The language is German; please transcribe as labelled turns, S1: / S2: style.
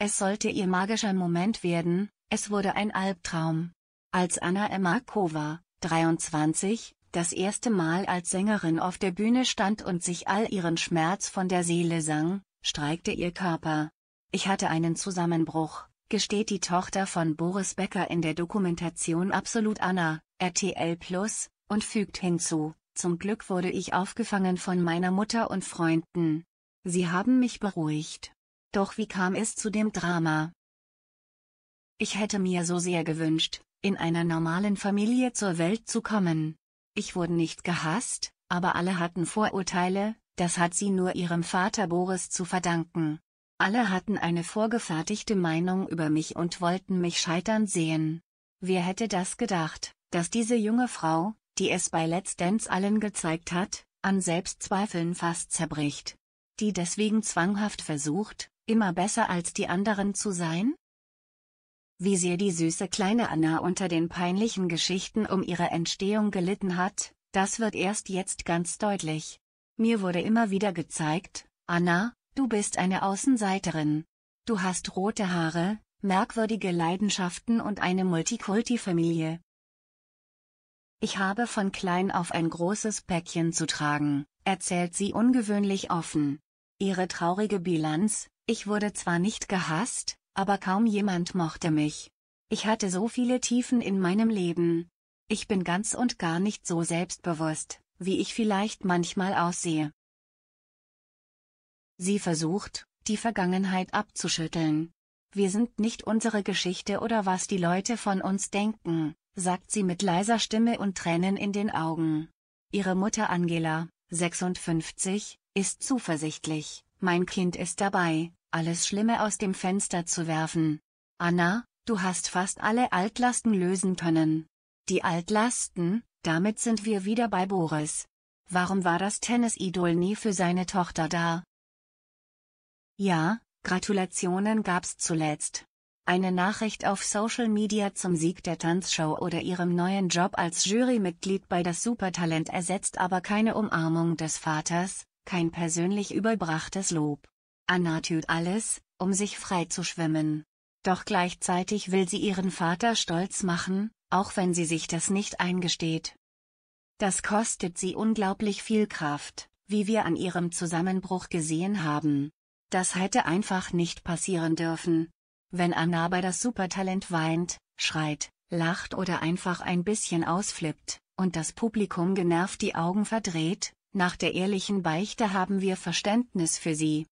S1: Es sollte ihr magischer Moment werden, es wurde ein Albtraum. Als Anna Emakova, 23, das erste Mal als Sängerin auf der Bühne stand und sich all ihren Schmerz von der Seele sang, streikte ihr Körper. Ich hatte einen Zusammenbruch, gesteht die Tochter von Boris Becker in der Dokumentation Absolut Anna, RTL Plus, und fügt hinzu, zum Glück wurde ich aufgefangen von meiner Mutter und Freunden. Sie haben mich beruhigt. Doch wie kam es zu dem Drama? Ich hätte mir so sehr gewünscht, in einer normalen Familie zur Welt zu kommen. Ich wurde nicht gehasst, aber alle hatten Vorurteile, das hat sie nur ihrem Vater Boris zu verdanken. Alle hatten eine vorgefertigte Meinung über mich und wollten mich scheitern sehen. Wer hätte das gedacht, dass diese junge Frau, die es bei Let's Dance allen gezeigt hat, an Selbstzweifeln fast zerbricht. Die deswegen zwanghaft versucht, immer besser als die anderen zu sein? Wie sehr die süße kleine Anna unter den peinlichen Geschichten um ihre Entstehung gelitten hat, das wird erst jetzt ganz deutlich. Mir wurde immer wieder gezeigt, Anna, du bist eine Außenseiterin. Du hast rote Haare, merkwürdige Leidenschaften und eine Multikulti-Familie. Ich habe von klein auf ein großes Päckchen zu tragen, erzählt sie ungewöhnlich offen. Ihre traurige Bilanz, ich wurde zwar nicht gehasst, aber kaum jemand mochte mich. Ich hatte so viele Tiefen in meinem Leben. Ich bin ganz und gar nicht so selbstbewusst, wie ich vielleicht manchmal aussehe. Sie versucht, die Vergangenheit abzuschütteln. Wir sind nicht unsere Geschichte oder was die Leute von uns denken, sagt sie mit leiser Stimme und Tränen in den Augen. Ihre Mutter Angela, 56, ist zuversichtlich, mein Kind ist dabei, alles Schlimme aus dem Fenster zu werfen. Anna, du hast fast alle Altlasten lösen können. Die Altlasten, damit sind wir wieder bei Boris. Warum war das Tennisidol nie für seine Tochter da? Ja, Gratulationen gab's zuletzt. Eine Nachricht auf Social Media zum Sieg der Tanzshow oder ihrem neuen Job als Jurymitglied bei das Supertalent ersetzt aber keine Umarmung des Vaters, kein persönlich überbrachtes Lob. Anna tut alles, um sich frei zu schwimmen. Doch gleichzeitig will sie ihren Vater stolz machen, auch wenn sie sich das nicht eingesteht. Das kostet sie unglaublich viel Kraft, wie wir an ihrem Zusammenbruch gesehen haben. Das hätte einfach nicht passieren dürfen. Wenn Anna bei das Supertalent weint, schreit, lacht oder einfach ein bisschen ausflippt, und das Publikum genervt die Augen verdreht, nach der ehrlichen Beichte haben wir Verständnis für sie.